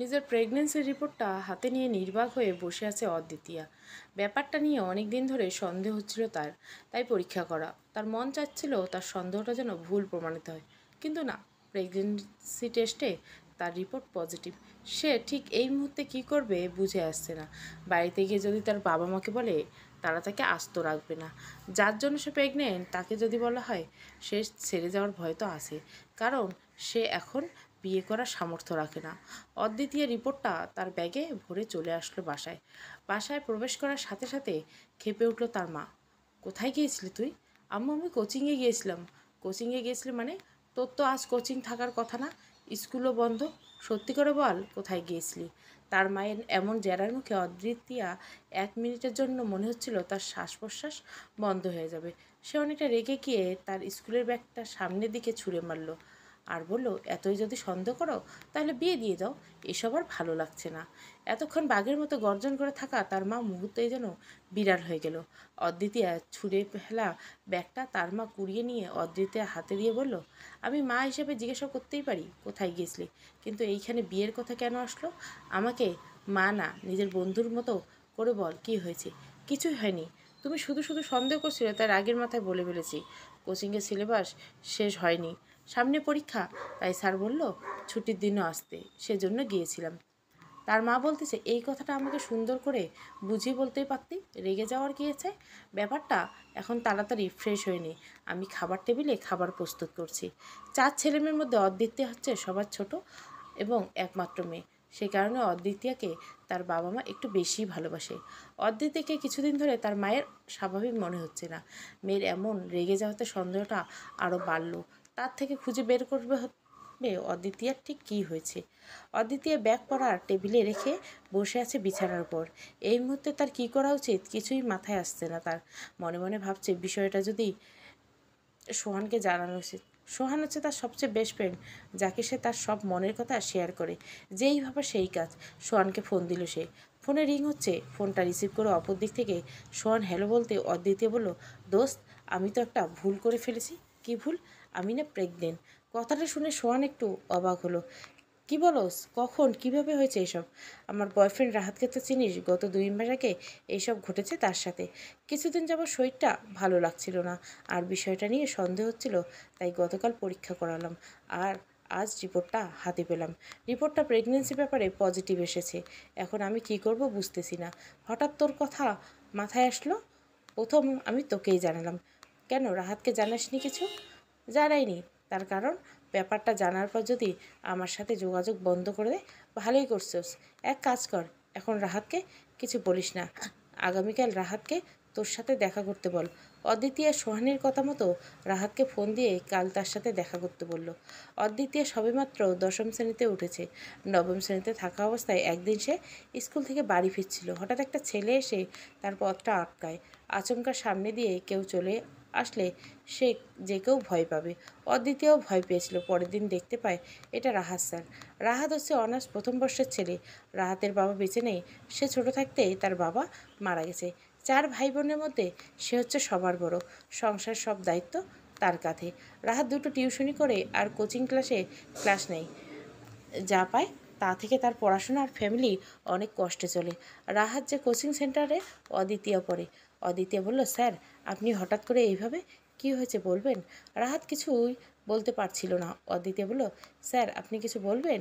নিজের প্রেগনেন্সি রিপোর্টটা হাতে নিয়ে নির্বাক হয়ে বসে আছে অদ্বিতীয়া ব্যাপারটা নিয়ে অনেক দিন ধরে সন্দেহ হচ্ছিল তার তাই পরীক্ষা করা তার মন চাচ্ছিল তার সন্দেহটা যেন ভুল প্রমাণিত হয় কিন্তু না প্রেগনেন্সি টেস্টে তার রিপোর্ট পজিটিভ সে ঠিক এই মুহূর্তে কি করবে বুঝে আসছে না বাড়িতে গিয়ে যদি তার বাবা মাকে বলে তারা তাকে আস্ত রাখবে না যার জন্য সে প্রেগনেন্ট তাকে যদি বলা হয় সে ছেড়ে যাওয়ার ভয় তো আছে কারণ সে এখন বিয়ে করার সামর্থ্য রাখে না অদ্বিতীয় রিপোর্টটা তার ব্যাগে ভরে চলে আসলো বাসায় বাসায় প্রবেশ করার সাথে সাথে খেপে উঠল তার মা কোথায় গিয়েছিলি তুই আম্মু আমি কোচিংয়ে গিয়েছিলাম কোচিংয়ে গিয়েছিলি মানে তোর তো আজ কোচিং থাকার কথা না স্কুলও বন্ধ সত্যি করে বল কোথায় গিয়েছিলি তার মায়ের এমন জেরার মুখে অদ্বিতীয়া এক মিনিটের জন্য মনে হচ্ছিল তার শ্বাস প্রশ্বাস বন্ধ হয়ে যাবে সে অনেকটা রেগে গিয়ে তার স্কুলের ব্যাগটা সামনের দিকে ছুঁড়ে মারলো আর বলল এতই যদি সন্দেহ করো তাহলে বিয়ে দিয়ে দাও এসব আর ভালো লাগছে না এতক্ষণ বাঘের মতো গর্জন করে থাকা তার মা মুহূর্তেই যেন বিরাট হয়ে গেল অদ্বিতীয় ছুঁড়ে ফেলা ব্যাগটা তার মা কুড়িয়ে নিয়ে অদ্বিতীয়া হাতে দিয়ে বলল আমি মা হিসেবে জিজ্ঞাসা করতেই পারি কোথায় গিয়েছিলি কিন্তু এইখানে বিয়ের কথা কেন আসলো আমাকে মা না নিজের বন্ধুর মতো করে বল কি হয়েছে কিছুই হয়নি তুমি শুধু শুধু সন্দেহ করছিলে তার রাগের মাথায় বলে ফেলেছি কোচিংয়ের সিলেবাস শেষ হয়নি সামনে পরীক্ষা তাই স্যার বলল ছুটির দিনও আসতে সেজন্য গিয়েছিলাম তার মা বলতেছে এই কথাটা আমাকে সুন্দর করে বুঝিয়ে বলতেই পারতি রেগে যাওয়ার গিয়েছে ব্যাপারটা এখন তাড়াতাড়ি ফ্রেশ হয়নি আমি খাবার টেবিলে খাবার প্রস্তুত করছি চার ছেলেমেয়ের মধ্যে অদ্বিতীয় হচ্ছে সবার ছোট এবং একমাত্র মেয়ে সে কারণে অদ্বিতীয়াকে তার বাবা মা একটু বেশি ভালোবাসে অদ্বিতীয়কে কিছুদিন ধরে তার মায়ের স্বাভাবিক মনে হচ্ছে না মেয়ের এমন রেগে যাওয়াতে সন্দেহটা আরও বাড়ল তার থেকে খুঁজে বের করবে হবে অদ্বিতীয়ার ঠিক কী হয়েছে অদ্বিতীয় ব্যাগ পরা টেবিলে রেখে বসে আছে বিছানার পর এই মুহূর্তে তার কি করা উচিত কিছুই মাথায় আসছে না তার মনে মনে ভাবছে বিষয়টা যদি সোহানকে জানানো উচিত সোহান হচ্ছে তার সবচেয়ে বেস্ট ফ্রেন্ড যাকে সে তার সব মনের কথা শেয়ার করে যেই ভাবে সেই কাজ সোহানকে ফোন দিল সে ফোনে রিং হচ্ছে ফোনটা রিসিভ করে অপর দিক থেকে সোহান হ্যালো বলতে অদ্বিতীয় বললো দোস্ত আমি তো একটা ভুল করে ফেলেছি কি ভুল আমি না প্রেগনেন্ট কথাটা শুনে সোয়ান একটু অবাক হলো কি বলো কখন কিভাবে হয়েছে এসব আমার বয়ফ্রেন্ড রাহাতকে তো চিনিস গত দুই মাস আগে এইসব ঘটেছে তার সাথে কিছুদিন যাবত শরীরটা ভালো লাগছিল না আর বিষয়টা নিয়ে সন্দেহ হচ্ছিল তাই গতকাল পরীক্ষা করালাম আর আজ রিপোর্টটা হাতে পেলাম রিপোর্টটা প্রেগনেন্সি ব্যাপারে পজিটিভ এসেছে এখন আমি কি করব বুঝতেছি না হঠাৎ তোর কথা মাথায় আসলো প্রথম আমি তোকেই জানালাম কেন রাহাতকে জানাসনি কিছু জানাইনি তার কারণ ব্যাপারটা জানার পর যদি আমার সাথে যোগাযোগ বন্ধ করে দে ভালোই করছোস এক কাজ কর এখন রাহাতকে কিছু বলিস না আগামীকাল রাহাতকে তোর সাথে দেখা করতে বল অদ্বিতীয় সোহানির কথা মতো রাহাতকে ফোন দিয়ে কাল তার সাথে দেখা করতে বলল অদ্বিতীয় সবেমাত্র দশম শ্রেণীতে উঠেছে নবম শ্রেণীতে থাকা অবস্থায় একদিন সে স্কুল থেকে বাড়ি ফিরছিল হঠাৎ একটা ছেলে এসে তার পথটা আটকায় আচমকা সামনে দিয়ে কেউ চলে আসলে সে যে কেউ ভয় পাবে অদ্বিতীয় ভয় পেয়েছিল পরের দিন দেখতে পায় এটা রাহাত স্যার রাহাত হচ্ছে অনার্স প্রথম বর্ষের ছেলে রাহাতের বাবা বেঁচে নেই সে ছোট থাকতেই তার বাবা মারা গেছে চার ভাই বোনের মধ্যে সে হচ্ছে সবার বড় সংসার সব দায়িত্ব তার কাঁধে রাহাত দুটো টিউশনি করে আর কোচিং ক্লাসে ক্লাস নেই যা পায় তা থেকে তার পড়াশোনা আর ফ্যামিলি অনেক কষ্টে চলে রাহাত যে কোচিং সেন্টারে অদ্বিতীয় পড়ে অদ্বিতীয় বলল স্যার আপনি হঠাৎ করে এইভাবে কি হয়েছে বলবেন রাহাত কিছুই বলতে পারছিল না অদিতে বলল স্যার আপনি কিছু বলবেন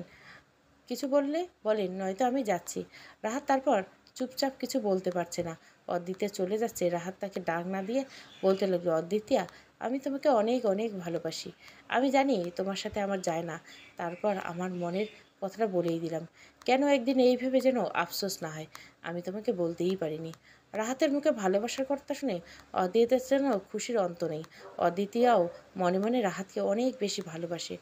কিছু বললে বলেন নয়তো আমি যাচ্ছি রাহাত তারপর চুপচাপ কিছু বলতে পারছে না অদ্বিতীয়া চলে যাচ্ছে রাহাত তাকে ডাক না দিয়ে বলতে লাগলো অদ্বিতিয়া আমি তোমাকে অনেক অনেক ভালোবাসি আমি জানি তোমার সাথে আমার যায় না তারপর আমার মনের কথাটা বলেই দিলাম কেন একদিন এই ভেবে যেন আফসোস না হয় আমি তোমাকে বলতেই পারিনি রাহাতের মুখে ভালোবাসার কথা শুনে অদিতের যেন খুশির অন্ত নেই অদ্বিতীয়াও মনে মনে রাহাতকে অনেক বেশি ভালোবাসে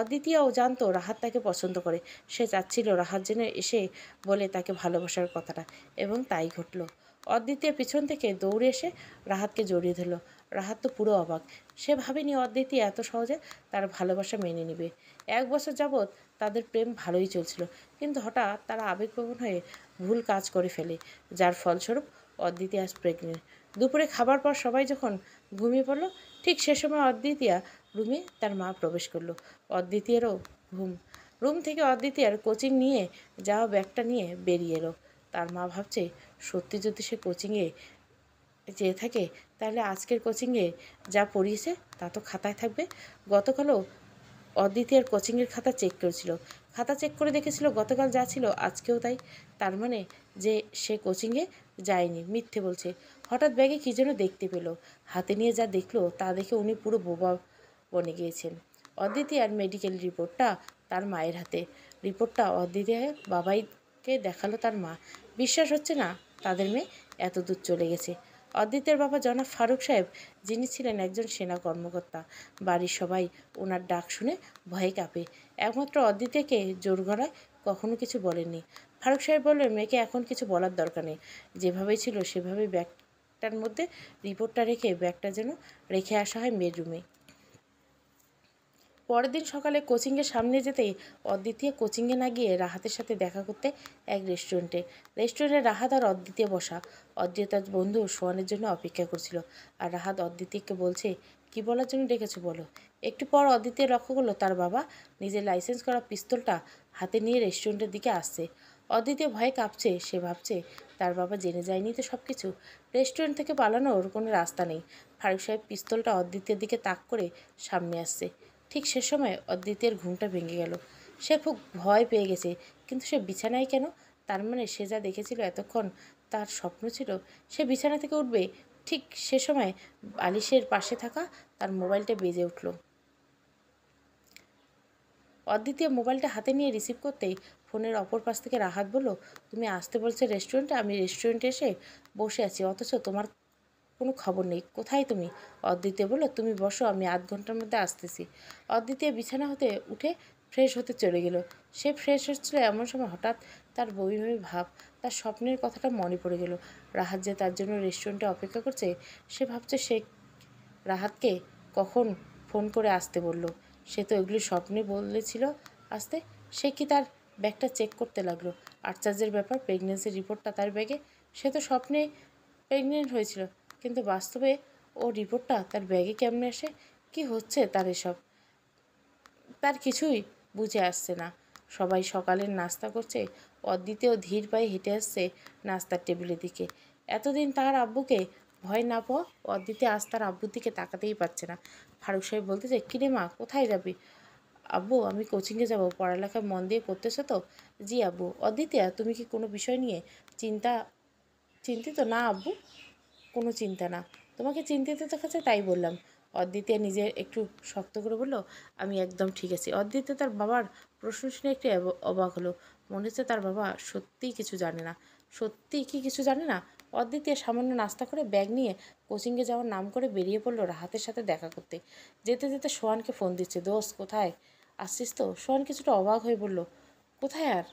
অদ্বিতীয়াও জানতো রাহাত তাকে পছন্দ করে সে চাচ্ছিল রাহাত জেনে এসে বলে তাকে ভালোবাসার কথাটা এবং তাই ঘটল অদ্বিতীয় পিছন থেকে দৌড়ে এসে রাহাতকে জড়িয়ে ধরল রাহাত তো পুরো অবাক সে ভাবেনি অদ্বিতীয় এত সহজে তার ভালোবাসা মেনে নিবে এক বছর যাবৎ তাদের প্রেম ভালোই চলছিল কিন্তু হঠাৎ তারা আবেগপ্রবণ হয়ে ভুল কাজ করে ফেলে যার ফলস্বরূপ অদ্বিতীয় আজ প্রেগনেন্ট দুপুরে খাবার পর সবাই যখন ঘুমিয়ে পড়ল ঠিক সে সময় অদ্বিতীয়া রুমে তার মা প্রবেশ করলো অদ্বিতীয়ারও ঘুম রুম থেকে অদ্বিতীয়ার কোচিং নিয়ে যাওয়া ব্যাগটা নিয়ে বেরিয়ে এলো তার মা ভাবছে সত্যি যদি সে কোচিংয়ে যেয়ে থাকে তাহলে আজকের কোচিংয়ে যা পড়িয়েছে তা তো খাতায় থাকবে গতকালও অদিতের কোচিংয়ের খাতা চেক করেছিল খাতা চেক করে দেখেছিল গতকাল যা ছিল আজকেও তাই তার মানে যে সে কোচিংয়ে যায়নি মিথ্যে বলছে হঠাৎ ব্যাগে কী যেন দেখতে পেল হাতে নিয়ে যা দেখলো তা দেখে উনি পুরো বোবা বনে গিয়েছেন অদিতি আর মেডিকেল রিপোর্টটা তার মায়ের হাতে রিপোর্টটা অদ্বিতীয় বাবাইকে দেখালো তার মা বিশ্বাস হচ্ছে না তাদের মেয়ে এত দূর চলে গেছে অদিতের বাবা জনাব ফারুক সাহেব যিনি ছিলেন একজন সেনা কর্মকর্তা বাড়ির সবাই ওনার ডাক শুনে ভয়ে কাঁপে একমাত্র অদিতেকে জোর গড়ায় কখনো কিছু বলেননি ফারুক সাহেব বললেন মেয়েকে এখন কিছু বলার দরকার নেই যেভাবেই ছিল সেভাবেই ব্যাগটার মধ্যে রিপোর্টটা রেখে ব্যাগটা যেন রেখে আসা হয় মেয়ের রুমে পরের দিন সকালে কোচিংয়ের সামনে যেতেই অদ্বিতীয় কোচিংয়ে না গিয়ে রাহাতের সাথে দেখা করতে এক রেস্টুরেন্টে রেস্টুরেন্টে রাহাত আর অদ্বিতীয় বসা অদ্বিতীয় তার বন্ধু সোয়ানের জন্য অপেক্ষা করছিল আর রাহাত অদ্বিতীয়কে বলছে কি বলার জন্য ডেকেছো বলো একটু পর অদ্বিতীয় লক্ষ্য করলো তার বাবা নিজের লাইসেন্স করা পিস্তলটা হাতে নিয়ে রেস্টুরেন্টের দিকে আসছে অদ্বিতীয় ভয়ে কাঁপছে সে ভাবছে তার বাবা জেনে যায়নি তো সব কিছু রেস্টুরেন্ট থেকে পালানোর কোনো রাস্তা নেই ফারুক সাহেব পিস্তলটা অদ্বিতীয়ের দিকে তাক করে সামনে আসছে ঠিক সে সময় অদ্বিতের ঘুমটা ভেঙে গেল সে খুব ভয় পেয়ে গেছে কিন্তু সে বিছানায় কেন তার মানে সে যা দেখেছিল এতক্ষণ তার স্বপ্ন ছিল সে বিছানা থেকে উঠবে ঠিক সে সময় বালিশের পাশে থাকা তার মোবাইলটা বেজে উঠল অদ্বিতীয় মোবাইলটা হাতে নিয়ে রিসিভ করতেই ফোনের অপর পাশ থেকে রাহাত বলল তুমি আসতে বলছো রেস্টুরেন্টে আমি রেস্টুরেন্টে এসে বসে আছি অথচ তোমার কোনো খবর নেই কোথায় তুমি অদ্বিতীয় বললো তুমি বসো আমি আধ ঘন্টার মধ্যে আসতেছি অদ্বিতীয় বিছানা হতে উঠে ফ্রেশ হতে চলে গেল সে ফ্রেশ হচ্ছিল এমন সময় হঠাৎ তার বমি বমি ভাব তার স্বপ্নের কথাটা মনে পড়ে গেল রাহাত যে তার জন্য রেস্টুরেন্টে অপেক্ষা করছে সে ভাবছে সে রাহাতকে কখন ফোন করে আসতে বলল সে তো এগুলি স্বপ্নে বলেছিল আসতে সে কি তার ব্যাগটা চেক করতে লাগলো আর্চার্যের ব্যাপার প্রেগনেন্সির রিপোর্টটা তার ব্যাগে সে তো স্বপ্নে প্রেগনেন্ট হয়েছিল কিন্তু বাস্তবে ও রিপোর্টটা তার ব্যাগে কেমনে আসে কি হচ্ছে তার এসব তার কিছুই বুঝে আসছে না সবাই সকালের নাস্তা করছে অদ্বিতেও ধীর পায়ে হেঁটে আসছে নাস্তার টেবিলের দিকে এতদিন তার আব্বুকে ভয় না পাও অদ্বিতে আজ তার আব্বুর দিকে তাকাতেই পারছে না ফারুক সাহেব বলতে চাই কিরে মা কোথায় যাবি আব্বু আমি কোচিংয়ে যাব পড়ালেখা মন দিয়ে করতেছো তো জি আব্বু অদ্বিতিয়া তুমি কি কোনো বিষয় নিয়ে চিন্তা চিন্তিত না আব্বু কোনো চিন্তা না তোমাকে চিন্তিত দেখাচ্ছে তাই বললাম অদ্বিতীয় নিজের একটু শক্ত করে বলল আমি একদম ঠিক আছি অদ্বিতীয় তার বাবার প্রশ্ন শুনে একটু অবাক হলো মনে হচ্ছে তার বাবা সত্যিই কিছু জানে না সত্যিই কি কিছু জানে না অদ্বিতীয় সামান্য নাস্তা করে ব্যাগ নিয়ে কোচিংয়ে যাওয়ার নাম করে বেরিয়ে পড়লো রাহাতের সাথে দেখা করতে যেতে যেতে সোহানকে ফোন দিচ্ছে দোষ কোথায় আসছিস তো সোহান কিছুটা অবাক হয়ে বলল কোথায় আর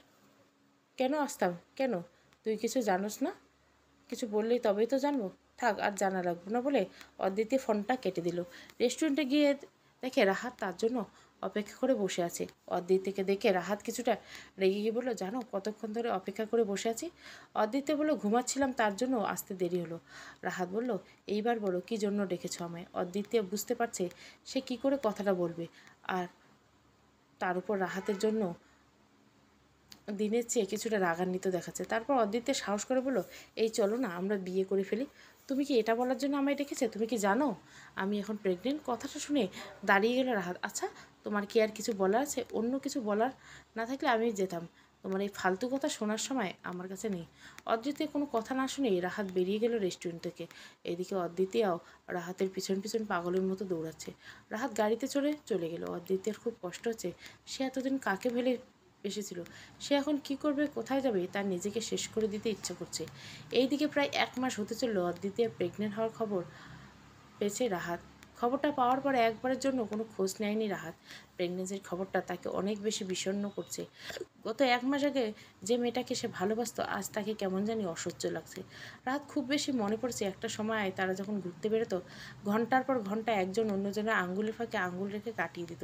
কেন আসতাম কেন তুই কিছু জানোস না কিছু বললেই তবেই তো জানবো থাক আর জানা লাগবো না বলে অদিতি ফোনটা কেটে দিল রেস্টুরেন্টে গিয়ে দেখে রাহাত তার জন্য অপেক্ষা করে বসে আছে অদিতিকে দেখে রাহাত কিছুটা রেগে গিয়ে বললো জানো কতক্ষণ ধরে অপেক্ষা করে বসে আছি অদ্বিতীয় বললো ঘুমাচ্ছিলাম তার জন্য আসতে দেরি হলো রাহাত বলল এইবার বলো কি জন্য ডেকেছ আমায় অদিতি বুঝতে পারছে সে কি করে কথাটা বলবে আর তার উপর রাহাতের জন্য দিনের চেয়ে কিছুটা রাগান্বিত দেখাচ্ছে তারপর অদিতের সাহস করে বলো এই চলো না আমরা বিয়ে করে ফেলি তুমি কি এটা বলার জন্য আমায় ডেকেছে তুমি কি জানো আমি এখন প্রেগনেন্ট কথাটা শুনে দাঁড়িয়ে গেল রাহাত আচ্ছা তোমার কি আর কিছু বলার আছে অন্য কিছু বলার না থাকলে আমি যেতাম তোমার এই ফালতু কথা শোনার সময় আমার কাছে নেই অদ্বিতীয় কোনো কথা না শুনেই রাহাত বেরিয়ে গেল রেস্টুরেন্ট থেকে এদিকে অদ্বিতীয়াও রাহাতের পিছন পিছন পাগলের মতো দৌড়াচ্ছে রাহাত গাড়িতে চড়ে চলে গেল অদ্বিতীয়ার খুব কষ্ট হচ্ছে সে এতদিন কাকে ভেলে এসেছিল সে এখন কি করবে কোথায় যাবে তার নিজেকে শেষ করে দিতে ইচ্ছে করছে এইদিকে প্রায় এক মাস হতে চললো অদ্বিতীয় প্রেগনেন্ট হওয়ার খবর পেয়েছে রাহাত খবরটা পাওয়ার পর একবারের জন্য কোনো খোঁজ নেয়নি রাহাত প্রেগনেন্সির খবরটা তাকে অনেক বেশি বিষণ্ণ করছে গত এক মাস আগে যে মেয়েটাকে সে ভালোবাসত আজ তাকে কেমন জানি অসহ্য লাগছে রাত খুব বেশি মনে পড়ছে একটা সময় তারা যখন ঘুরতে বেরোতো ঘন্টার পর ঘন্টা একজন অন্যজনের আঙ্গুলের ফাঁকে আঙ্গুল রেখে কাটিয়ে দিত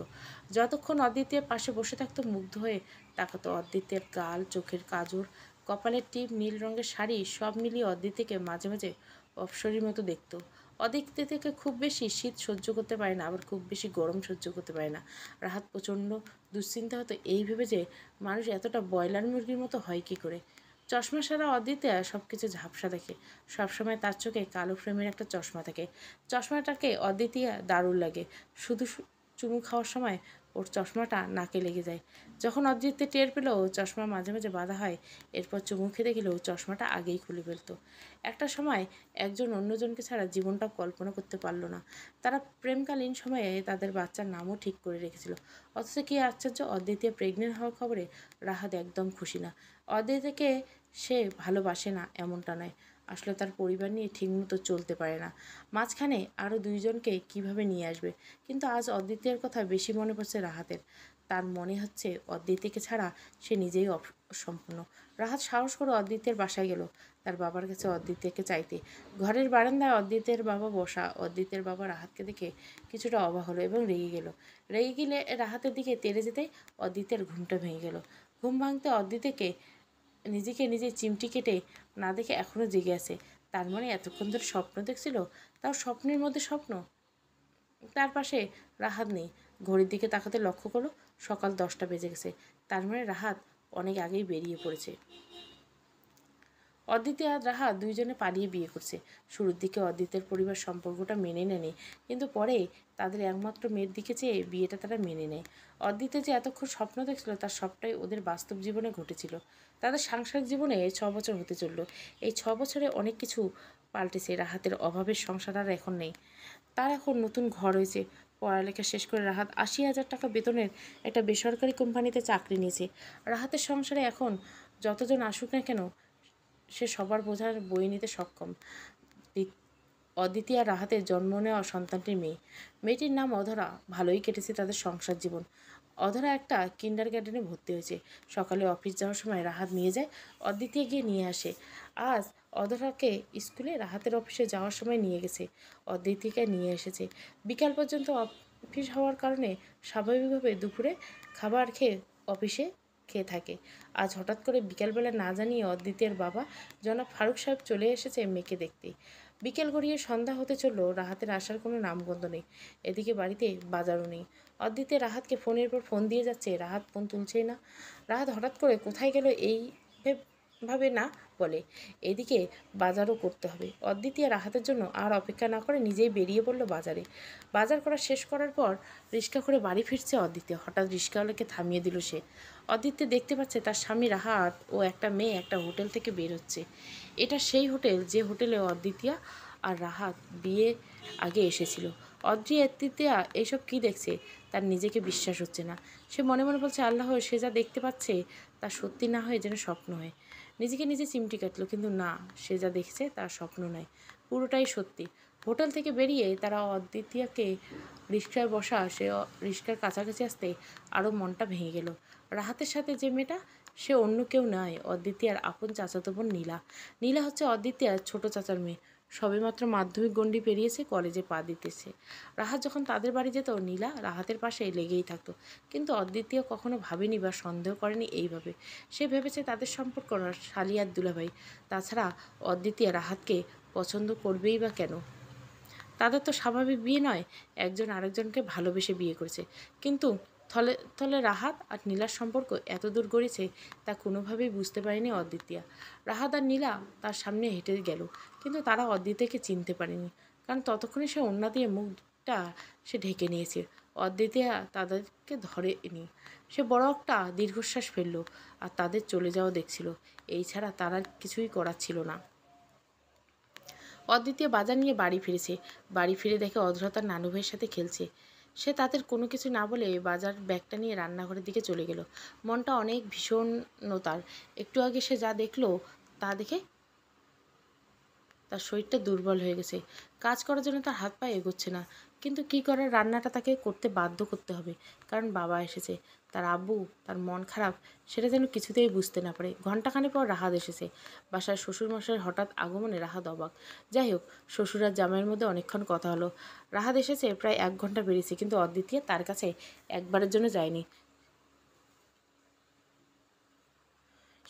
যতক্ষণ অদ্বিতীয় পাশে বসে থাকতো মুগ্ধ হয়ে তাকাতো অদ্বিতীয়ের গাল চোখের কাজর কপালের টিপ নীল রঙের শাড়ি সব মিলিয়ে অদ্বিতীকে মাঝে মাঝে অপসরীর মতো দেখতো অদিকতে থেকে খুব বেশি শীত সহ্য করতে পারে না আবার খুব বেশি গরম সহ্য করতে পারে না রাহাত প্রচণ্ড দুশ্চিন্তা হতো এই ভেবে যে মানুষ এতটা ব্রয়লার মুরগির মতো হয় কি করে চশমা সারা অদিতে সব কিছু ঝাপসা দেখে সবসময় তার চোখে কালো ফ্রেমের একটা চশমা থাকে চশমাটাকে অদিতিয়া দারুণ লাগে শুধু চুমু খাওয়ার সময় ওর চশমাটা নাকে লেগে যায় যখন অজিতকে টের পেল ও চশমা মাঝে মাঝে বাধা হয় এরপর চুমু খেতে ও চশমাটা আগেই খুলে ফেলত একটা সময় একজন অন্যজনকে ছাড়া জীবনটা কল্পনা করতে পারল না তারা প্রেমকালীন সময়ে তাদের বাচ্চার নামও ঠিক করে রেখেছিল অথচ কি আশ্চর্য অদ্বিতীয় প্রেগনেন্ট হওয়ার খবরে রাহাত একদম খুশি না অদ্বিতীয়কে সে ভালোবাসে না এমনটা নয় আসলে তার পরিবার নিয়ে ঠিকমতো চলতে পারে না মাঝখানে আরও দুইজনকে কিভাবে নিয়ে আসবে কিন্তু আজ অদ্বিতীয়ের কথা বেশি মনে পড়ছে রাহাতের তার মনে হচ্ছে অদ্বিতিকে ছাড়া সে নিজেই অসম্পূর্ণ রাহাত সাহস করে অদ্বিতের বাসায় গেল তার বাবার কাছে অদ্বিতকে চাইতে ঘরের বারান্দায় অদ্বিতের বাবা বসা অদ্বিতের বাবা রাহাতকে দেখে কিছুটা অবাক হলো এবং রেগে গেল রেগে গেলে রাহাতের দিকে তেড়ে যেতে অদ্বিতের ঘুমটা ভেঙে গেল ঘুম ভাঙতে অদ্বিতকে নিজেকে নিজে চিমটি কেটে না দেখে এখনও জেগে আছে তার মনে এতক্ষণ ধরে স্বপ্ন দেখছিল তাও স্বপ্নের মধ্যে স্বপ্ন তার পাশে রাহাত নেই ঘড়ির দিকে তাকাতে লক্ষ্য করলো সকাল দশটা বেজে গেছে তার মানে রাহাত অনেক আগেই বেরিয়ে পড়েছে অদিতি আর রাহা দুইজনে পালিয়ে বিয়ে করছে শুরুর দিকে অদিতের পরিবার সম্পর্কটা মেনে নেয়নি কিন্তু পরে তাদের একমাত্র মেয়ের দিকে চেয়ে বিয়েটা তারা মেনে নেয় অদিতে যে এতক্ষণ স্বপ্ন দেখছিল তার সবটাই ওদের বাস্তব জীবনে ঘটেছিল তাদের সাংসারিক জীবনে ছ বছর হতে চলল এই ছ বছরে অনেক কিছু পাল্টেছে রাহাতের অভাবের সংসার আর এখন নেই তার এখন নতুন ঘর হয়েছে পড়ালেখা শেষ করে রাহাত আশি হাজার টাকা বেতনের একটা বেসরকারি কোম্পানিতে চাকরি নিয়েছে রাহাতের সংসারে এখন যতজন আসুক না কেন সে সবার বোঝার বই নিতে সক্ষম অদিতি আর রাহাতের জন্ম নেওয়া সন্তানটির মেয়ে মেয়েটির নাম অধরা ভালোই কেটেছে তাদের সংসার জীবন অধরা একটা কিন্ডার গার্ডেনে ভর্তি হয়েছে সকালে অফিস যাওয়ার সময় রাহাত নিয়ে যায় অদিতি গিয়ে নিয়ে আসে আজ অধরাকে স্কুলে রাহাতের অফিসে যাওয়ার সময় নিয়ে গেছে অদিতিকে নিয়ে এসেছে বিকাল পর্যন্ত অফিস হওয়ার কারণে স্বাভাবিকভাবে দুপুরে খাবার খেয়ে অফিসে খেয়ে থাকে আজ হঠাৎ করে বিকেলবেলা না জানিয়ে অদ্বিতীয়ের বাবা জনাব ফারুক সাহেব চলে এসেছে মেয়েকে দেখতে বিকেল গড়িয়ে সন্ধ্যা হতে চললো রাহাতের আসার কোনো নামগন্ধ নেই এদিকে বাড়িতে বাজারও নেই অদ্বিতে রাহাতকে ফোনের পর ফোন দিয়ে যাচ্ছে রাহাত ফোন তুলছেই না রাহাত হঠাৎ করে কোথায় গেল এই ভাবে না বলে এদিকে বাজারও করতে হবে অদ্বিতীয় রাহাতের জন্য আর অপেক্ষা না করে নিজেই বেরিয়ে পড়ল বাজারে বাজার করা শেষ করার পর রিক্সা করে বাড়ি ফিরছে অদ্বিতীয় হঠাৎ রিক্সাওয়ালাকে থামিয়ে দিল সে অদ্বিতীয় দেখতে পাচ্ছে তার স্বামী রাহাত ও একটা মেয়ে একটা হোটেল থেকে বের হচ্ছে এটা সেই হোটেল যে হোটেলে অদ্বিতীয়া আর রাহাত বিয়ে আগে এসেছিল অদ্রি অদ্বিতীয়া এইসব কি দেখছে তার নিজেকে বিশ্বাস হচ্ছে না সে মনে মনে বলছে আল্লাহ সে যা দেখতে পাচ্ছে তা সত্যি না হয়ে যেন স্বপ্ন হয় নিজেকে নিজে চিমটি কাটলো কিন্তু না সে যা দেখছে তার স্বপ্ন নয় পুরোটাই সত্যি হোটেল থেকে বেরিয়ে তারা অদ্বিতীয়াকে রিক্সায় বসা সে রিক্সার কাছাকাছি আসতে আরও মনটা ভেঙে গেল রাহাতের সাথে যে মেয়েটা সে অন্য কেউ নয় অদ্বিতীয়ার আপন চাচাতো বোন নীলা নীলা হচ্ছে অদ্বিতীয়ার ছোট চাচার মেয়ে সবেমাত্র মাধ্যমিক গণ্ডি পেরিয়েছে কলেজে পা দিতেছে রাহাত যখন তাদের বাড়ি যেত নীলা রাহাতের পাশে লেগেই থাকতো কিন্তু অদ্বিতীয় কখনো ভাবেনি বা সন্দেহ করেনি এইভাবে সে ভেবেছে তাদের সম্পর্ক সালিয়ার দুলাভাই তাছাড়া অদ্বিতীয় রাহাতকে পছন্দ করবেই বা কেন তাদের তো স্বাভাবিক বিয়ে নয় একজন আরেকজনকে ভালোবেসে বিয়ে করেছে কিন্তু থলে থলে রাহাত আর নীলার সম্পর্ক এত দূর গড়েছে তা কোনোভাবেই বুঝতে পারেনি অদ্বিতীয়া রাহাত আর নীলা তার সামনে হেঁটে গেল কিন্তু তারা অদ্বিতীয়কে চিনতে পারেনি কারণ ততক্ষণে সে ওন্না দিয়ে মুখটা সে ঢেকে নিয়েছে অদ্বিতীয়া তাদেরকে ধরেনি সে বড় একটা দীর্ঘশ্বাস ফেলল আর তাদের চলে যাওয়া দেখছিল এই ছাড়া তারা আর কিছুই করার ছিল না অদ্বিতীয় বাজার নিয়ে বাড়ি ফিরেছে বাড়ি ফিরে দেখে অধরতার নানু ভাইয়ের সাথে খেলছে সে তাদের কোনো কিছু না বলে বাজার ব্যাগটা নিয়ে রান্নাঘরের দিকে চলে গেল মনটা অনেক ভীষণ তার একটু আগে সে যা দেখলো তা দেখে তার শরীরটা দুর্বল হয়ে গেছে কাজ করার জন্য তার হাত পায়ে এগোচ্ছে না কিন্তু কি করার রান্নাটা তাকে করতে বাধ্য করতে হবে কারণ বাবা এসেছে তার আব্বু তার মন খারাপ সেটা যেন কিছুতেই বুঝতে না পারে ঘণ্টাখানে পর রাহাত এসেছে বাসায় শ্বশুরমশাইয়ের হঠাৎ আগমনে রাহাত অবাক যাই হোক শ্বশুর আর জামাইয়ের মধ্যে অনেকক্ষণ কথা হলো রাহাত এসেছে প্রায় এক ঘন্টা বেরিয়েছে কিন্তু অদ্বিতীয় তার কাছে একবারের জন্য যায়নি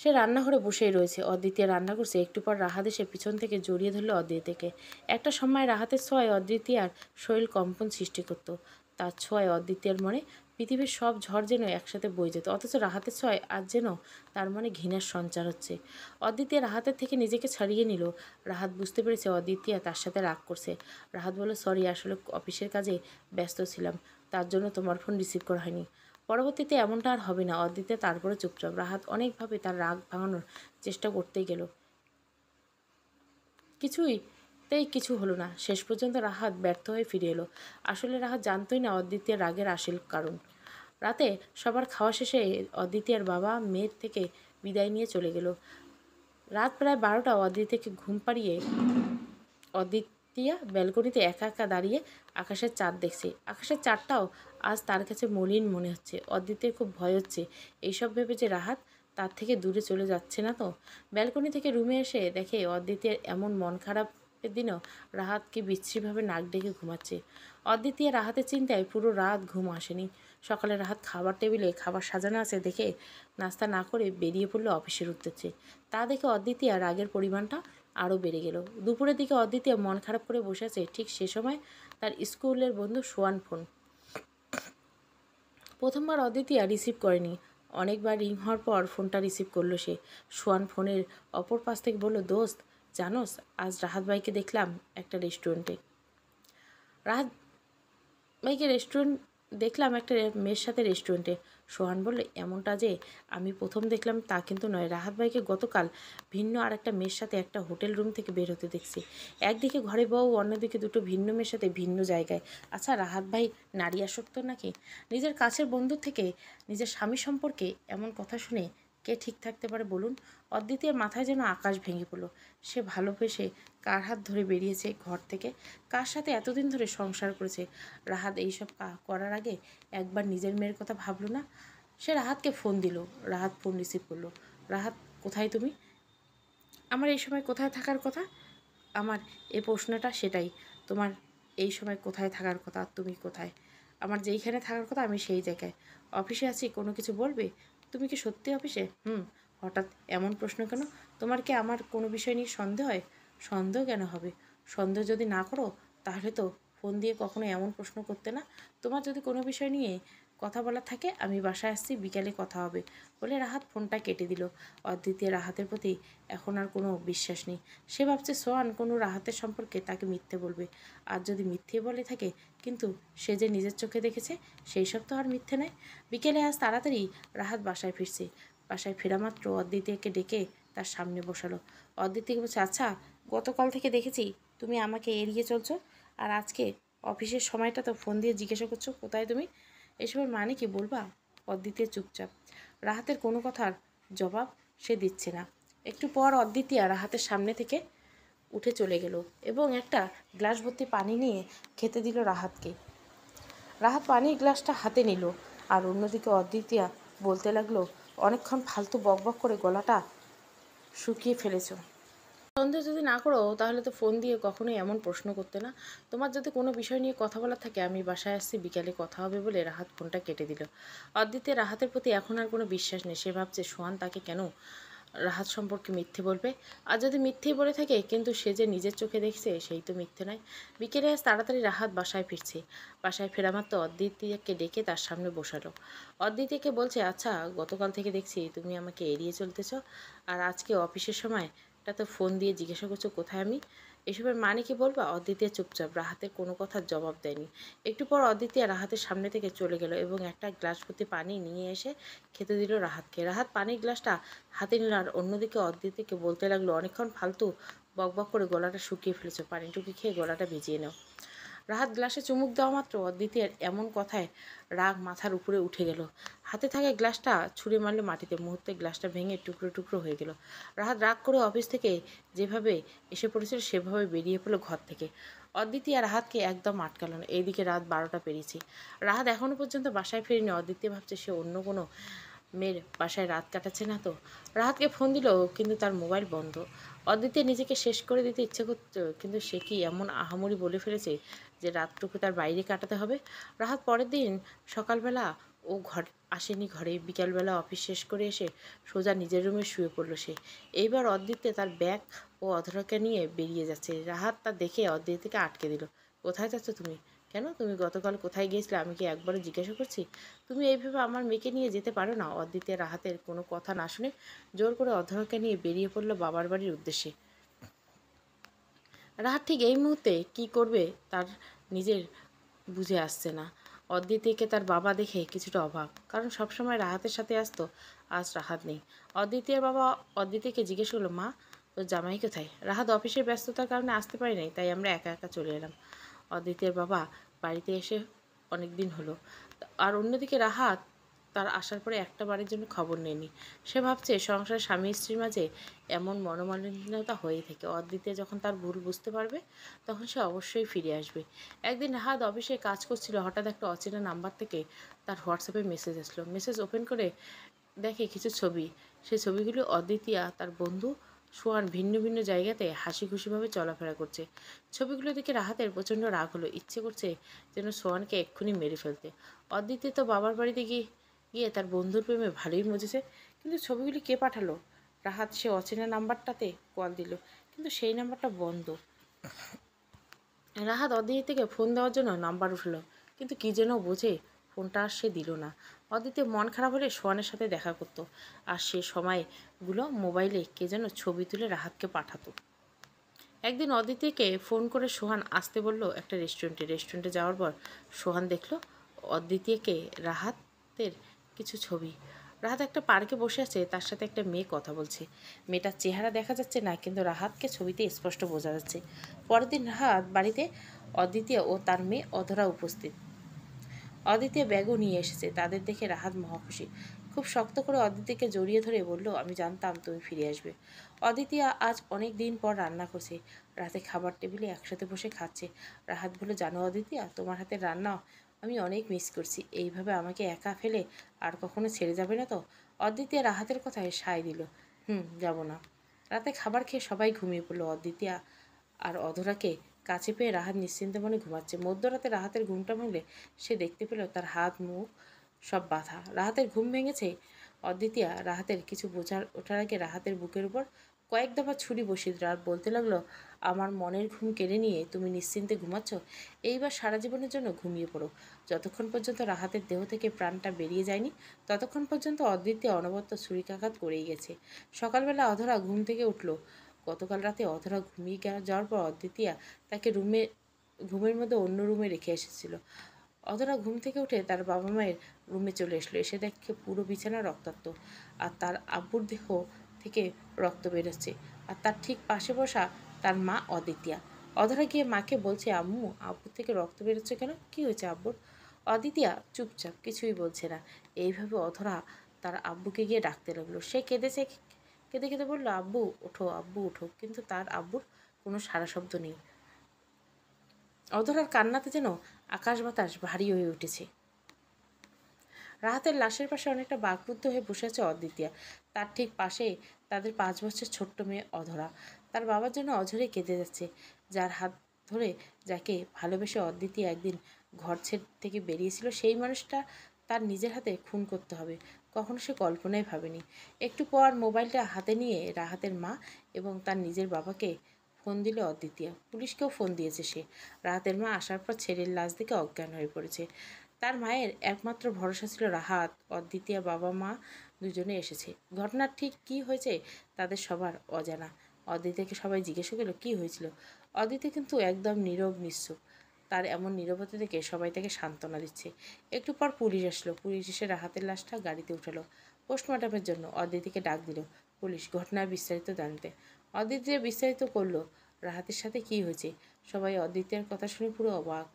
সে রান্নাঘরে বসেই রয়েছে অদ্বিতীয় রান্না করছে একটু পর রাহাত এসে পিছন থেকে জড়িয়ে ধরলো অদ্বিতীকে একটা সময় রাহাতের ছোঁয়ায় অদ্বিতীয়ার শরীর কম্পন সৃষ্টি করত তার ছোঁয়ায় অদ্বিতীয়ার মনে পৃথিবীর সব ঝড় যেন একসাথে বয়ে যেত অথচ রাহাতের ছয় আজ যেন তার মনে ঘৃণার সঞ্চার হচ্ছে অদ্বিতীয় রাহাতের থেকে নিজেকে ছাড়িয়ে নিল রাহাত বুঝতে পেরেছে অদ্বিতীয়া তার সাথে রাগ করছে রাহাত বলল সরি আসলে অফিসের কাজে ব্যস্ত ছিলাম তার জন্য তোমার ফোন রিসিভ করা হয়নি পরবর্তীতে এমনটা আর হবে না অদিতে তারপরে চুপচাপ রাহাত অনেকভাবে তার রাগ ভাঙানোর চেষ্টা করতে গেল কিছুই তাই কিছু হলো না শেষ পর্যন্ত রাহাত ব্যর্থ হয়ে ফিরে এলো আসলে রাহাত জানতই না অদ্বিতীয় রাগের আসল কারণ রাতে সবার খাওয়া শেষে অদ্বিতীয়ার বাবা মেয়ের থেকে বিদায় নিয়ে চলে গেল রাত প্রায় বারোটা অদ্বিতীয়কে ঘুম পাড়িয়ে অদিত টিয়া ব্যালকনিতে একা একা দাঁড়িয়ে আকাশের চাঁদ দেখছে আকাশের চাঁদটাও আজ তার কাছে মলিন মনে হচ্ছে অদ্বিতের খুব ভয় হচ্ছে এইসব ভেবে যে রাহাত তার থেকে দূরে চলে যাচ্ছে না তো ব্যালকনি থেকে রুমে এসে দেখে অদ্বিতের এমন মন খারাপ দিনও রাহাতকে বিশ্রীভাবে নাক ডেকে ঘুমাচ্ছে অদ্বিতীয় রাহাতের চিন্তায় পুরো রাত ঘুম আসেনি সকালে রাহাত খাবার টেবিলে খাবার সাজানো আছে দেখে নাস্তা না করে বেরিয়ে পড়লো অফিসের উদ্দেশ্যে তা দেখে অদ্বিতীয় রাগের পরিমাণটা আরও বেড়ে গেল দুপুরের দিকে অদ্বিতীয় মন খারাপ করে বসে আছে ঠিক সে সময় তার স্কুলের বন্ধু সোয়ান ফোন প্রথমবার অদ্বিতীয় রিসিভ করেনি অনেকবার রিং হওয়ার পর ফোনটা রিসিভ করলো সে সোয়ান ফোনের অপর পাশ থেকে বললো দোস্ত জানোস আজ রাহাত ভাইকে দেখলাম একটা রেস্টুরেন্টে রাহাত ভাইকে রেস্টুরেন্ট দেখলাম একটা মেয়ের সাথে রেস্টুরেন্টে সোহান বলল এমনটা যে আমি প্রথম দেখলাম তা কিন্তু নয় রাহাত ভাইকে গতকাল ভিন্ন আর একটা মেয়ের সাথে একটা হোটেল রুম থেকে বের হতে দেখছি একদিকে ঘরে বউ অন্যদিকে দুটো ভিন্ন মেয়ের সাথে ভিন্ন জায়গায় আচ্ছা রাহাত ভাই নারী আসক্ত নাকি নিজের কাছের বন্ধু থেকে নিজের স্বামী সম্পর্কে এমন কথা শুনে কে ঠিক থাকতে পারে বলুন অদ্বিতীয় মাথায় যেন আকাশ ভেঙে পড়লো সে ভালোবেসে কার হাত ধরে বেরিয়েছে ঘর থেকে কার সাথে এতদিন ধরে সংসার করেছে রাহাত এইসব করার আগে একবার নিজের মেয়ের কথা ভাবলো না সে রাহাতকে ফোন দিল রাহাত ফোন রিসিভ করলো রাহাত কোথায় তুমি আমার এই সময় কোথায় থাকার কথা আমার এ প্রশ্নটা সেটাই তোমার এই সময় কোথায় থাকার কথা তুমি কোথায় আমার যেইখানে থাকার কথা আমি সেই জায়গায় অফিসে আছি কোনো কিছু বলবে তুমি কি সত্যি অফিসে হুম হঠাৎ এমন প্রশ্ন কেন তোমার কি আমার কোনো বিষয় নিয়ে সন্দেহ হয় সন্দেহ কেন হবে সন্দেহ যদি না করো তাহলে তো ফোন দিয়ে কখনো এমন প্রশ্ন করতে না তোমার যদি কোনো বিষয় নিয়ে কথা বলা থাকে আমি বাসায় আসছি বিকালে কথা হবে বলে রাহাত ফোনটা কেটে দিল অদ্বিতীয় রাহাতের প্রতি এখন আর কোনো বিশ্বাস নেই সে ভাবছে সোয়ান কোনো রাহাতের সম্পর্কে তাকে মিথ্যে বলবে আর যদি মিথ্যে বলে থাকে কিন্তু সে যে নিজের চোখে দেখেছে সেই সব তো আর মিথ্যে নয় বিকেলে আজ তাড়াতাড়ি রাহাত বাসায় ফিরছে বাসায় ফেরা মাত্র অদ্বিতীয়কে ডেকে তার সামনে বসালো অদ্বিতীয় বলছে আচ্ছা গতকাল থেকে দেখেছি তুমি আমাকে এড়িয়ে চলছো আর আজকে অফিসের সময়টা তো ফোন দিয়ে জিজ্ঞাসা করছো কোথায় তুমি এসবের মানে কি বলবা অদ্বিতীয় চুপচাপ রাহাতের কোনো কথার জবাব সে দিচ্ছে না একটু পর অদ্বিতীয়া রাহাতের সামনে থেকে উঠে চলে গেল এবং একটা গ্লাস ভর্তি পানি নিয়ে খেতে দিল রাহাতকে রাহাত পানির গ্লাসটা হাতে নিল আর অন্যদিকে অদ্বিতীয়া বলতে লাগলো অনেকক্ষণ ফালতু বকবক করে গলাটা শুকিয়ে ফেলেছ সন্দেহ যদি না করো তাহলে তো ফোন দিয়ে কখনোই এমন প্রশ্ন করতে না তোমার যদি কোনো বিষয় নিয়ে কথা বলা থাকে আমি বাসায় আসছি বিকালে কথা হবে বলে রাহাত ফোনটা কেটে দিল অদ্বিতে রাহাতের প্রতি এখন আর কোনো বিশ্বাস নেই সে ভাবছে সোহান তাকে কেন রাহাত সম্পর্কে মিথ্যে বলবে আর যদি মিথ্যেই বলে থাকে কিন্তু সে যে নিজের চোখে দেখছে সেই তো মিথ্যে নয় বিকেলে আজ তাড়াতাড়ি রাহাত বাসায় ফিরছে বাসায় ফেরা মাত্র অদ্বিতীয়াকে ডেকে তার সামনে বসালো অদ্বিতীয়কে বলছে আচ্ছা গতকাল থেকে দেখছি তুমি আমাকে এড়িয়ে চলতেছ আর আজকে অফিসের সময় একটা তো ফোন দিয়ে জিজ্ঞাসা করছো কোথায় আমি এসবের মানে কি বলবা অদ্বিতীয় চুপচাপ রাহাতের কোনো কথার জবাব দেয়নি একটু পর অদ্বিতীয় রাহাতের সামনে থেকে চলে গেল এবং একটা গ্লাস ভর্তি পানি নিয়ে এসে খেতে দিল রাহাতকে রাহাত পানির গ্লাসটা হাতে নিল আর অন্যদিকে অদ্বিতীয়কে বলতে লাগলো অনেকক্ষণ ফালতু বকবক করে গলাটা শুকিয়ে ফেলেছো পানিটুকি খেয়ে গলাটা ভিজিয়ে নাও রাহাত গ্লাসে চুমুক দেওয়া মাত্র অদ্বিতীয়ের এমন কথায় রাগ মাথার উপরে উঠে গেল হাতে থাকা গ্লাসটা ছুঁড়ে মারলে মাটিতে মুহূর্তে গ্লাসটা ভেঙে টুকরো টুকরো হয়ে গেল রাহাত রাগ করে অফিস থেকে যেভাবে এসে পড়েছিল সেভাবে বেরিয়ে পড়লো ঘর থেকে অদ্বিতীয় আর রাহাতকে একদম আটকালো না এইদিকে রাত বারোটা পেরিয়েছি রাহাত এখনও পর্যন্ত বাসায় ফেরিনি অদ্বিতীয় ভাবছে সে অন্য কোনো মেয়ের বাসায় রাত কাটাচ্ছে না তো রাহাতকে ফোন দিল কিন্তু তার মোবাইল বন্ধ অদ্বিতীয় নিজেকে শেষ করে দিতে ইচ্ছে করতো কিন্তু সে কি এমন আহামরি বলে ফেলেছে যে রাতটুকু তার বাইরে কাটাতে হবে রাহাত পরের দিন সকালবেলা ও ঘর আসেনি ঘরে বিকালবেলা অফিস শেষ করে এসে সোজা নিজের রুমে শুয়ে পড়ল সে এইবার অদ্বিতে তার ব্যাগ ও অধরাকে নিয়ে বেরিয়ে যাচ্ছে রাহাত তা দেখে অদ্বিতিকে আটকে দিল কোথায় যাচ্ছ তুমি কেন তুমি গতকাল কোথায় গিয়েছিলে আমি কি একবারও জিজ্ঞাসা করছি তুমি এইভাবে আমার মেয়েকে নিয়ে যেতে পারো না অদ্বিতীয় রাহাতের কোনো কথা না শুনে জোর করে অধরাকে নিয়ে বেরিয়ে পড়লো বাবার বাড়ির উদ্দেশ্যে রাহাত ঠিক এই মুহূর্তে কি করবে তার নিজের বুঝে আসছে না অদ্বিতিকে তার বাবা দেখে কিছুটা অভাব কারণ সবসময় রাহাতের সাথে আসতো আজ রাহাত নেই অদ্বিতীয় বাবা অদ্বিতিকে জিজ্ঞেস করলো মা তোর জামাই কোথায় রাহাত অফিসের ব্যস্ততার কারণে আসতে পারি নাই তাই আমরা একা একা চলে এলাম অদ্বিতীয় বাবা বাড়িতে এসে অনেক দিন হলো আর অন্যদিকে রাহাত তার আসার পরে একটা বাড়ির জন্য খবর নেয়নি সে ভাবছে সংসার স্বামী স্ত্রীর মাঝে এমন মনোমালিন্যতা হয়ে থেকে অদ্বিতীয় যখন তার ভুল বুঝতে পারবে তখন সে অবশ্যই ফিরে আসবে একদিন হাত অফিসে কাজ করছিল হঠাৎ একটা অচেনা নাম্বার থেকে তার হোয়াটসঅ্যাপে মেসেজ আসলো মেসেজ ওপেন করে দেখে কিছু ছবি সেই ছবিগুলো অদ্বিতীয়া তার বন্ধু সোয়ান ভিন্ন ভিন্ন জায়গাতে হাসি খুশিভাবে চলাফেরা করছে ছবিগুলো দেখে রাহাতের প্রচণ্ড রাগ হলো ইচ্ছে করছে যেন সোয়ানকে এক্ষুনি মেরে ফেলতে অদ্বিতীয় তো বাবার বাড়িতে গিয়ে গিয়ে তার বন্ধুর প্রেমে ভালোই মজেছে কিন্তু ছবিগুলি কে পাঠালো রাহাত সে অচেনা নাম্বারটাতে কল দিল কিন্তু সেই নাম্বারটা বন্ধ রাহাত অদিতি থেকে ফোন দেওয়ার জন্য নাম্বার উঠল কিন্তু কী যেন বোঝে ফোনটা আর সে দিল না অদিতি মন খারাপ হলে সোয়ানের সাথে দেখা করতো আর সে সময়গুলো মোবাইলে কে যেন ছবি তুলে রাহাতকে পাঠাতো একদিন অদিতিকে ফোন করে সোহান আসতে বলল একটা রেস্টুরেন্টে রেস্টুরেন্টে যাওয়ার পর সোহান দেখল অদিতিকে রাহাতের কিছু ছবি রাহাত একটা পার্কে বসে আছে তার সাথে একটা মেয়ে কথা বলছে মেয়েটার চেহারা দেখা যাচ্ছে না কিন্তু রাহাতকে ছবিতে স্পষ্ট বোঝা যাচ্ছে পরের দিন রাহাত বাড়িতে অদ্বিতীয় ও তার মেয়ে অধরা উপস্থিত অদ্বিতীয় ব্যাগও নিয়ে এসেছে তাদের দেখে রাহাত মহাখুশি খুব শক্ত করে অদিতিকে জড়িয়ে ধরে বলল আমি জানতাম তুমি ফিরে আসবে অদ্বিতীয় আজ অনেক দিন পর রান্না করছে রাতে খাবার টেবিলে একসাথে বসে খাচ্ছে রাহাত বলে জানো অদিতিয়া তোমার হাতে রান্না আমি অনেক মিস করছি এইভাবে আমাকে একা ফেলে আর কখনো ছেড়ে যাবে না তো অদ্বিতীয় রাহাতের কথায় সায় দিল হুম যাব না রাতে খাবার খেয়ে সবাই ঘুমিয়ে পড়লো অদ্বিতীয়া আর অধরাকে কাছে পেয়ে রাহাত নিশ্চিন্ত মনে ঘুমাচ্ছে মধ্যরাতে রাহাতের ঘুমটা ভাঙলে সে দেখতে পেল তার হাত মুখ সব বাধা রাহাতের ঘুম ভেঙেছে অদ্বিতীয়া রাহাতের কিছু বোঝার ওঠার আগে রাহাতের বুকের উপর কয়েক দফা ছুরি বসিয়ে দিল আর বলতে লাগলো আমার মনের ঘুম কেড়ে নিয়ে তুমি নিশ্চিন্তে ঘুমাচ্ছ এইবার সারা জীবনের জন্য ঘুমিয়ে পড়ো যতক্ষণ পর্যন্ত রাহাতের দেহ থেকে প্রাণটা বেরিয়ে যায়নি ততক্ষণ পর্যন্ত অদ্বিতীয় অনবদ্য ছুরিকাঘাত করেই গেছে সকালবেলা অধরা ঘুম থেকে উঠল গতকাল রাতে অধরা ঘুমিয়ে যাওয়ার পর অদ্বিতীয়া তাকে রুমে ঘুমের মধ্যে অন্য রুমে রেখে এসেছিল অধরা ঘুম থেকে উঠে তার বাবা মায়ের রুমে চলে এসলো এসে দেখে পুরো বিছানা রক্তাক্ত আর তার আব্বুর দেহ থেকে রক্ত বেরোচ্ছে আর তার ঠিক পাশে বসা তার মা অদিতিয়া অধরা গিয়ে মাকে বলছে আম্মু আব্বুর থেকে রক্ত বেরোচ্ছে কেন কি হয়েছে আব্বুর অদিতিয়া চুপচাপ কিছুই বলছে না এইভাবে অধরা তার আব্বুকে গিয়ে ডাকতে লাগলো সে কেঁদেছে কেঁদে কেঁদে বললো আব্বু ওঠো আব্বু ওঠো কিন্তু তার আব্বুর কোনো সারা শব্দ নেই অধরার কান্নাতে যেন আকাশ বাতাস ভারী হয়ে উঠেছে রাহাতের লাশের পাশে অনেকটা বাকরুদ্ধ হয়ে বসে আছে অদ্বিতীয়া তার ঠিক পাশে তাদের পাঁচ বছর ছোট্ট মেয়ে অধরা তার বাবার জন্য অঝরে কেঁদে যাচ্ছে যার হাত ধরে যাকে ভালোবেসে অদ্বিতি একদিন ঘর থেকে বেরিয়েছিল সেই মানুষটা তার নিজের হাতে খুন করতে হবে কখনো সে কল্পনায় ভাবেনি একটু পর মোবাইলটা হাতে নিয়ে রাহাতের মা এবং তার নিজের বাবাকে ফোন দিল অদ্বিতীয়া পুলিশকেও ফোন দিয়েছে সে রাহাতের মা আসার পর ছেলের লাশ দিকে অজ্ঞান হয়ে পড়েছে তার মায়ের একমাত্র ভরসা ছিল রাহাত অদ্বিতীয় বাবা মা দুজনে এসেছে ঘটনা ঠিক কি হয়েছে তাদের সবার অজানা অদিতিকে সবাই জিজ্ঞেস করলো কি হয়েছিল অদিতি কিন্তু একদম নীরব নিশ্চুপ তার এমন নীরবতা দেখে সবাই তাকে সান্ত্বনা দিচ্ছে একটু পর পুলিশ আসলো পুলিশ এসে রাহাতের লাশটা গাড়িতে উঠালো পোস্টমর্টমের জন্য অদিতিকে ডাক দিল পুলিশ ঘটনা বিস্তারিত জানতে অদিতি বিস্তারিত করলো রাহাতের সাথে কি হয়েছে সবাই অদিতের কথা শুনে পুরো অবাক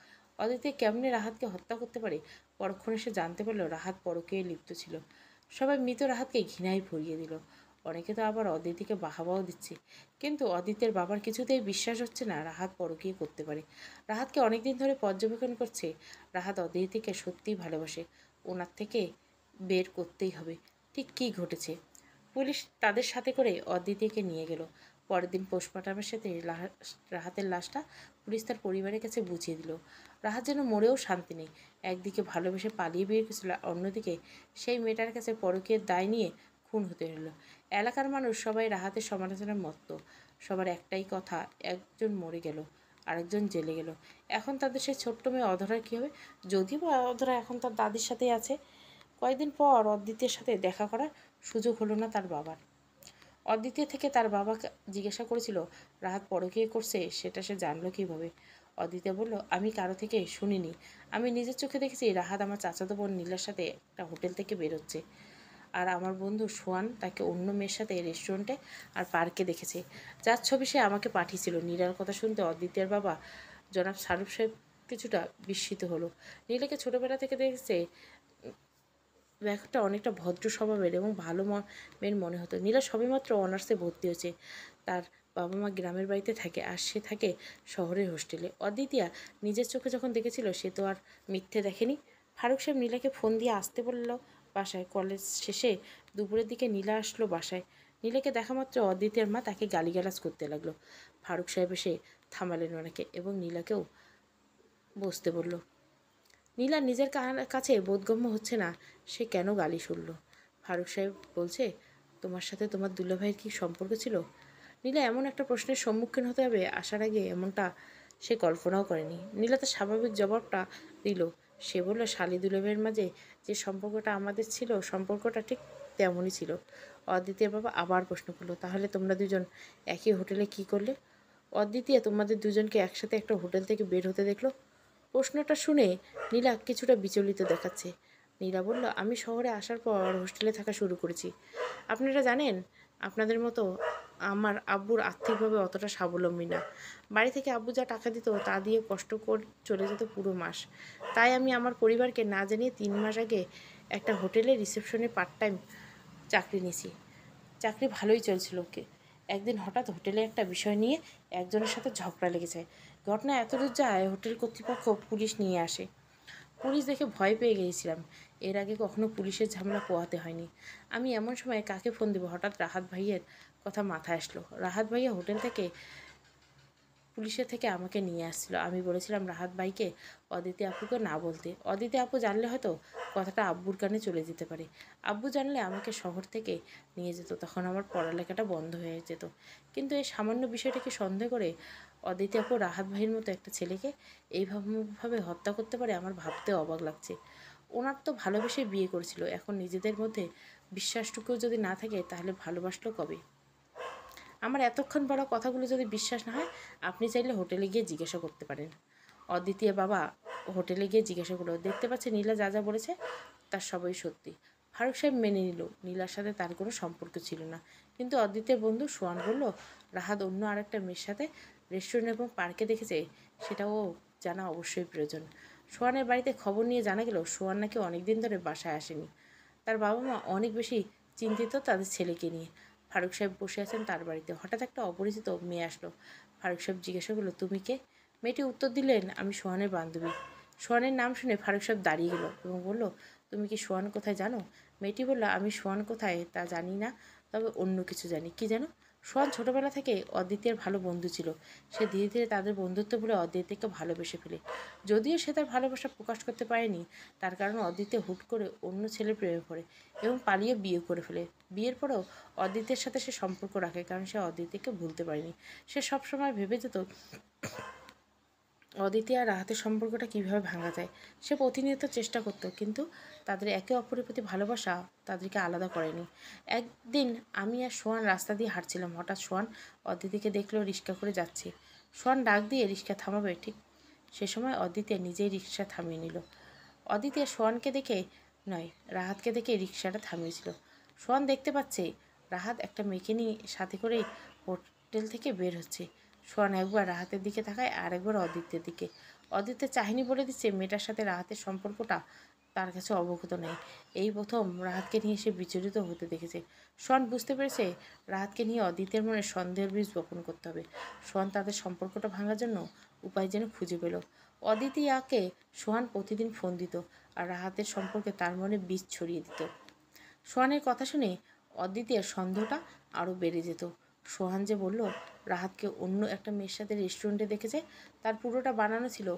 অদিতি কেমনে রাহাতকে হত্যা করতে পারে পরক্ষণে সে জানতে পারলো রাহাত পরকে লিপ্ত ছিল সবাই মৃত রাহাতকে ঘৃণায় ভরিয়ে দিল অনেকে তো আবার অদিতিকে বাহাবাও দিচ্ছে কিন্তু অদিতের বাবার কিছুতেই বিশ্বাস হচ্ছে না রাহাত পরকীয় করতে পারে রাহাতকে অনেকদিন ধরে পর্যবেক্ষণ করছে রাহাত অদিতিকে সত্যিই ভালোবাসে ওনার থেকে বের করতেই হবে ঠিক কী ঘটেছে পুলিশ তাদের সাথে করে অদিতিকে নিয়ে গেল পরের দিন পোস্টমর্টামের সাথে রাহাতের লাশটা পুলিশ তার পরিবারের কাছে বুঝিয়ে দিল রাহাত যেন মরেও শান্তি নেই একদিকে ভালোবেসে পালিয়ে বিয়ে গেছিল অন্যদিকে সেই মেয়েটার কাছে পরকীয় দায় নিয়ে খুন হতে হলো এলাকার মানুষ সবাই রাহাতের সমালোচনার মত্ত সবার একটাই কথা একজন মরে গেল আরেকজন জেলে গেল এখন তাদের সেই ছোট্ট মেয়ে অধরার কী হবে যদিও অধরা এখন তার দাদির সাথেই আছে কয়েকদিন পর অদ্বিতের সাথে দেখা করার সুযোগ হলো না তার বাবার অদ্বিতীয় থেকে তার বাবা জিজ্ঞাসা করেছিল রাহাত পরকীয় করছে সেটা সে জানলো কীভাবে অদিতে বলল আমি কারো থেকে শুনিনি আমি নিজের চোখে দেখেছি রাহাত আমার চাচাতো বোন নীলার সাথে একটা হোটেল থেকে বেরোচ্ছে আর আমার বন্ধু সোয়ান তাকে অন্য মেয়ের সাথে রেস্টুরেন্টে আর পার্কে দেখেছে যার ছবি সে আমাকে পাঠিয়েছিল নীলার কথা শুনতে অদ্বিতীয়ার বাবা জনাব শাহরুখ সাহেব কিছুটা বিস্মিত হলো নীলাকে ছোটোবেলা থেকে দেখেছে ব্যাপারটা অনেকটা ভদ্র স্বভাবের এবং ভালো মের মনে হতো নীলা সবেমাত্র অনার্সে ভর্তি হয়েছে তার বাবা মা গ্রামের বাড়িতে থাকে আর সে থাকে শহরের হোস্টেলে অদ্বিতীয়া নিজের চোখে যখন দেখেছিল সে তো আর মিথ্যে দেখেনি ফারুক সাহেব নীলাকে ফোন দিয়ে আসতে বলল বাসায় কলেজ শেষে দুপুরের দিকে নীলা আসলো বাসায় নীলাকে দেখা মাত্র অদ্বিতীয়ার মা তাকে গালিগালাজ করতে লাগলো ফারুক সাহেব এসে থামালেন ওনাকে এবং নীলাকেও বসতে বলল নীলা নিজের কাছে বোধগম্য হচ্ছে না সে কেন গালি শুনল ফারুক সাহেব বলছে তোমার সাথে তোমার ভাইয়ের কি সম্পর্ক ছিল নীলা এমন একটা প্রশ্নের সম্মুখীন হতে হবে আসার আগে এমনটা সে কল্পনাও করেনি নীলা তার স্বাভাবিক জবাবটা দিল সে বলল শালি দুলাভের মাঝে যে সম্পর্কটা আমাদের ছিল সম্পর্কটা ঠিক তেমনই ছিল অদ্বিতীয় বাবা আবার প্রশ্ন করলো তাহলে তোমরা দুজন একই হোটেলে কি করলে অদ্বিতীয় তোমাদের দুজনকে একসাথে একটা হোটেল থেকে বের হতে দেখলো প্রশ্নটা শুনে নীলা কিছুটা বিচলিত দেখাচ্ছে নীলা বলল আমি শহরে আসার পর হোস্টেলে থাকা শুরু করেছি আপনারা জানেন আপনাদের মতো আমার আব্বুর আর্থিকভাবে অতটা স্বাবলম্বী না বাড়ি থেকে আব্বু যা টাকা দিত তা দিয়ে কষ্ট করে চলে যেত পুরো মাস তাই আমি আমার পরিবারকে না জানিয়ে তিন মাস আগে একটা হোটেলে রিসেপশনে পার্ট টাইম চাকরি নিয়েছি চাকরি ভালোই চলছিল ওকে একদিন হঠাৎ হোটেলে একটা বিষয় নিয়ে একজনের সাথে ঝগড়া লেগে যায় ঘটনা এত দূর যায় হোটেল কর্তৃপক্ষ পুলিশ নিয়ে আসে পুলিশ দেখে ভয় পেয়ে গিয়েছিলাম এর আগে কখনো পুলিশের ঝামেলা পোহাতে হয়নি আমি এমন সময় কাকে ফোন দেবো হঠাৎ রাহাত ভাইয়ের কথা মাথায় আসলো রাহাত ভাইয়া হোটেল থেকে পুলিশে থেকে আমাকে নিয়ে আসছিল আমি বলেছিলাম রাহাত ভাইকে অদিতি আপুকে না বলতে অদিতি আপু জানলে হয়তো কথাটা আব্বুর কানে চলে যেতে পারে আব্বু জানলে আমাকে শহর থেকে নিয়ে যেত তখন আমার পড়ালেখাটা বন্ধ হয়ে যেত কিন্তু এই সামান্য বিষয়টাকে সন্দেহ করে অদিতি আপু রাহাত ভাইয়ের মতো একটা ছেলেকে এইভাবে হত্যা করতে পারে আমার ভাবতে অবাক লাগছে ওনার তো ভালোবেসে বিয়ে করেছিল এখন নিজেদের মধ্যে বিশ্বাসটুকুও যদি না থাকে তাহলে ভালোবাসলো কবে আমার এতক্ষণ বড় কথাগুলো যদি বিশ্বাস না হয় আপনি চাইলে হোটেলে গিয়ে জিজ্ঞাসা করতে পারেন অদ্বিতীয় বাবা হোটেলে গিয়ে জিজ্ঞাসা করলো দেখতে পাচ্ছে নীলা যা যা বলেছে তার সবই সত্যি ফারুক সাহেব মেনে নিল নীলার সাথে তার কোনো সম্পর্ক ছিল না কিন্তু অদ্বিতীয় বন্ধু সোয়ান বলল রাহাত অন্য আরেকটা মেয়ের সাথে রেস্টুরেন্ট এবং পার্কে দেখেছে সেটাও জানা অবশ্যই প্রয়োজন সোয়ানের বাড়িতে খবর নিয়ে জানা গেল সোয়ান নাকি অনেক দিন ধরে বাসায় আসেনি তার বাবা মা অনেক বেশি চিন্তিত তাদের ছেলেকে নিয়ে ফারুক সাহেব বসে আছেন তার বাড়িতে হঠাৎ একটা অপরিচিত মেয়ে আসলো ফারুক সাহেব জিজ্ঞাসা করলো তুমি কে মেয়েটি উত্তর দিলেন আমি সোহানের বান্ধবী সোহানের নাম শুনে ফারুক সাহেব দাঁড়িয়ে গেল এবং বলল তুমি কি সোহান কোথায় জানো মেয়েটি বললো আমি সোহান কোথায় তা জানি না তবে অন্য কিছু জানি কি জানো সোহান ছোটবেলা থেকে অদ্বিতীয়ের ভালো বন্ধু ছিল সে ধীরে ধীরে তাদের বন্ধুত্ব বলে অদ্বিতীয়কে ভালোবেসে ফেলে যদিও সে তার ভালোবাসা প্রকাশ করতে পারেনি তার কারণে অদ্বিতীয় হুট করে অন্য ছেলের প্রেমে পড়ে এবং পালিয়ে বিয়ে করে ফেলে বিয়ের পরেও অদ্বিতীয়ের সাথে সে সম্পর্ক রাখে কারণ সে অদ্বিতীয়কে ভুলতে পারেনি সে সবসময় ভেবে যেত অদিতি আর রাহাতের সম্পর্কটা কীভাবে ভাঙা যায় সে প্রতিনিয়ত চেষ্টা করত কিন্তু তাদের একে অপরের প্রতি ভালোবাসা তাদেরকে আলাদা করেনি একদিন আমি আর সোয়ান রাস্তা দিয়ে হাঁটছিলাম হঠাৎ সোয়ান অদিতিকে দেখলো রিক্সা করে যাচ্ছে সোয়ান ডাক দিয়ে রিক্সা থামাবে ঠিক সে সময় অদিতি নিজেই রিক্সা থামিয়ে নিল অদিতি সোয়ানকে দেখে নয় রাহাতকে দেখে রিক্সাটা থামিয়েছিল সোয়ান দেখতে পাচ্ছে রাহাত একটা মেয়েকে নিয়ে সাথে করেই হোটেল থেকে বের হচ্ছে সোয়ান একবার রাহাতের দিকে থাকায় আর একবার অদিত্যের দিকে অদিত্যের চাহিনি বলে দিচ্ছে মেয়েটার সাথে রাহাতের সম্পর্কটা তার কাছে অবগত নেই এই প্রথম রাহাতকে নিয়ে সে বিচলিত হতে দেখেছে সোয়ান বুঝতে পেরেছে রাহাতকে নিয়ে অদিতের মনে সন্দেহের বীজ বপন করতে হবে সোয়ান তাদের সম্পর্কটা ভাঙার জন্য উপায় যেন খুঁজে পেল আকে সোহান প্রতিদিন ফোন দিত আর রাহাতের সম্পর্কে তার মনে বীজ ছড়িয়ে দিত সোহানের কথা শুনে অদিতের সন্দেহটা আরও বেড়ে যেত সোহান যে বলল রাহাতকে অন্য একটা মেয়ের সাথে রেস্টুরেন্টে দেখেছে তার পুরোটা বানানো ছিল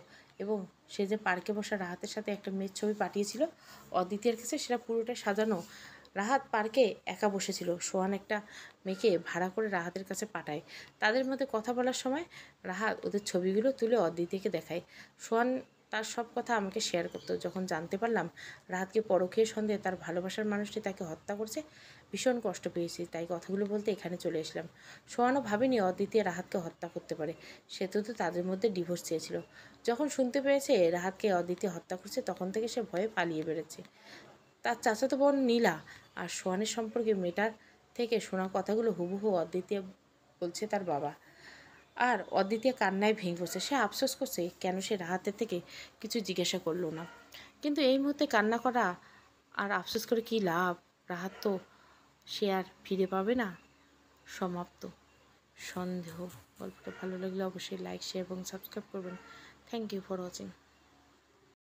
এবং সে যে পার্কে বসা রাহাতের সাথে একটা মেয়ের ছবি পাঠিয়েছিল অদ্বিতীয়ের কাছে সেটা পুরোটা সাজানো রাহাত পার্কে একা বসেছিল সোহান একটা মেয়েকে ভাড়া করে রাহাতের কাছে পাঠায় তাদের মধ্যে কথা বলার সময় রাহাত ওদের ছবিগুলো তুলে অদ্বিতীকে দেখায় সোহান তার সব কথা আমাকে শেয়ার করতো যখন জানতে পারলাম রাহাতকে পরক্ষের সন্দেহে তার ভালোবাসার মানুষটি তাকে হত্যা করছে ভীষণ কষ্ট পেয়েছি তাই কথাগুলো বলতে এখানে চলে এসলাম সোয়ানো ভাবিনি অদ্বিতীয় রাহাতকে হত্যা করতে পারে সে তো তাদের মধ্যে ডিভোর্স চেয়েছিল যখন শুনতে পেয়েছে রাহাতকে অদ্বিতীয় হত্যা করছে তখন থেকে সে ভয়ে পালিয়ে বেড়েছে তার চাচাতো বোন নীলা আর সোয়ানের সম্পর্কে মেটার থেকে শোনা কথাগুলো হুবহু অদ্বিতীয় বলছে তার বাবা আর অদ্বিতীয় কান্নায় ভেঙে পড়ছে সে আফসোস করছে কেন সে রাহাতের থেকে কিছু জিজ্ঞাসা করলো না কিন্তু এই মুহূর্তে কান্না করা আর আফসোস করে কি লাভ রাহাত তো সে আর ফিরে পাবে না সমাপ্ত সন্দেহ গল্পটা ভালো লাগলে অবশ্যই লাইক শেয়ার এবং সাবস্ক্রাইব করবেন থ্যাংক ইউ ফর ওয়াচিং